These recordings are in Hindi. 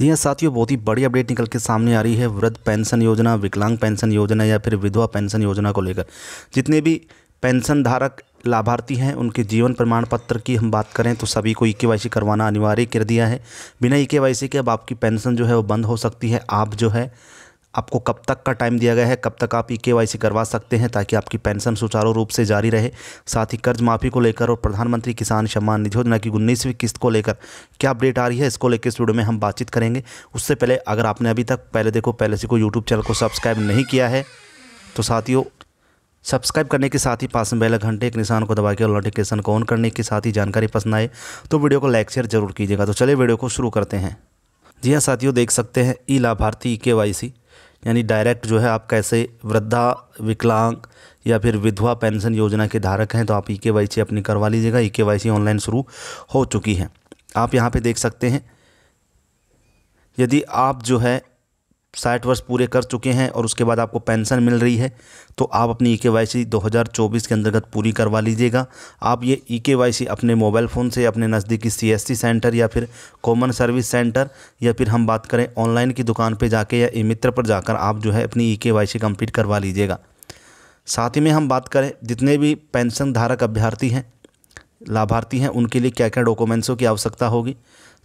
जी हाँ साथियों बहुत ही बड़ी अपडेट निकल के सामने आ रही है वृद्ध पेंशन योजना विकलांग पेंशन योजना या फिर विधवा पेंशन योजना को लेकर जितने भी पेंशन धारक लाभार्थी हैं उनके जीवन प्रमाण पत्र की हम बात करें तो सभी को ई e करवाना अनिवार्य कर दिया है बिना ई e के अब आपकी पेंशन जो है वो बंद हो सकती है आप जो है आपको कब तक का टाइम दिया गया है कब तक आप ई e के करवा सकते हैं ताकि आपकी पेंशन सुचारू रूप से जारी रहे साथ ही कर्ज माफ़ी को लेकर और प्रधानमंत्री किसान सम्मान निधि योजना की उन्नीसवीं किस्त को लेकर क्या अपडेट आ रही है इसको लेकर इस वीडियो में हम बातचीत करेंगे उससे पहले अगर आपने अभी तक पहले देखो पहले से कोई यूट्यूब चैनल को सब्सक्राइब नहीं किया है तो साथियों सब्सक्राइब करने के साथ ही पास में बेल घंटे एक निशान को दबा के और नोटिफिकेशन को ऑन करने के साथ ही जानकारी पसंद आए तो वीडियो को लाइक शेयर जरूर कीजिएगा तो चलिए वीडियो को शुरू करते हैं जी हाँ साथियों देख सकते हैं ई लाभार्थी के वाई सी यानी डायरेक्ट जो है आप कैसे वृद्धा विकलांग या फिर विधवा पेंशन योजना के धारक हैं तो आप ई के वाई सी अपनी करवा लीजिएगा ई के वाई सी ऑनलाइन शुरू हो चुकी है आप यहाँ पे देख सकते हैं यदि आप जो है साठ वर्ष पूरे कर चुके हैं और उसके बाद आपको पेंशन मिल रही है तो आप अपनी ई के वाई सी दो हज़ार चौबीस के अंतर्गत पूरी करवा लीजिएगा आप ये ई के वाई सी अपने मोबाइल फ़ोन से अपने नज़दीकी सी एस सी सेंटर या फिर कॉमन सर्विस सेंटर या फिर हम बात करें ऑनलाइन की दुकान पर जाके या ई मित्र पर जाकर आप जो है अपनी E e K Y C complete करवा लीजिएगा साथ ही में हम बात करें जितने भी पेंशन धारक अभ्यर्थी हैं लाभार्थी हैं उनके लिए क्या क्या डॉक्यूमेंट्सों की आवश्यकता होगी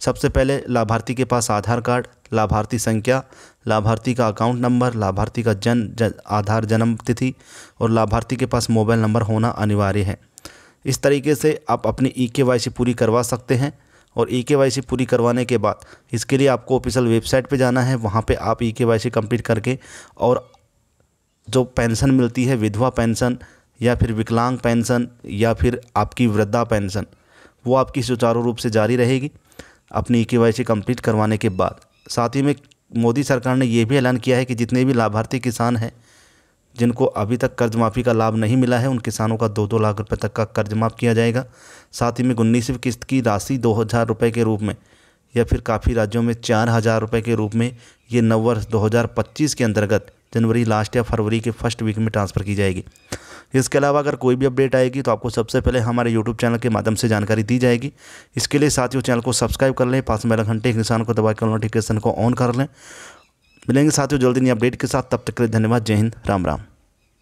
सबसे पहले लाभार्थी के पास आधार कार्ड लाभार्थी संख्या लाभार्थी का अकाउंट नंबर लाभार्थी का जन, जन आधार जन्म तिथि और लाभार्थी के पास मोबाइल नंबर होना अनिवार्य है इस तरीके से आप अपनी ई e के पूरी करवा सकते हैं और ई e के पूरी करवाने के बाद इसके लिए आपको ऑफिशियल वेबसाइट पे जाना है वहाँ पे आप ई के कंप्लीट करके और जो पेंशन मिलती है विधवा पेंशन या फिर विकलांग पेंशन या फिर आपकी वृद्धा पेंशन वो आपकी सुचारू रूप से जारी रहेगी अपनी के वाई कंप्लीट करवाने के बाद साथ ही में मोदी सरकार ने यह भी ऐलान किया है कि जितने भी लाभार्थी किसान हैं जिनको अभी तक कर्ज माफ़ी का लाभ नहीं मिला है उन किसानों का दो दो लाख रुपए तक का कर्ज माफ़ किया जाएगा साथ ही में उन्नीसवीं किस्त की राशि दो हज़ार रुपये के रूप में या फिर काफ़ी राज्यों में चार हज़ार रुपये के रूप में ये नव वर्ष दो हज़ार पच्चीस के अंतर्गत जनवरी लास्ट या फरवरी के फर्स्ट वीक में ट्रांसफ़र की जाएगी इसके अलावा अगर कोई भी अपडेट आएगी तो आपको सबसे पहले हमारे यूट्यूब चैनल के माध्यम से जानकारी दी जाएगी इसके लिए साथियों चैनल को सब्सक्राइब कर लें पास में अलग घंटे निशान को दबाकर के नोटिफिकेशन को ऑन कर लें मिलेंगे साथियों जल्दी नहीं अपडेट के साथ तब तक के लिए धन्यवाद जय हिंद राम राम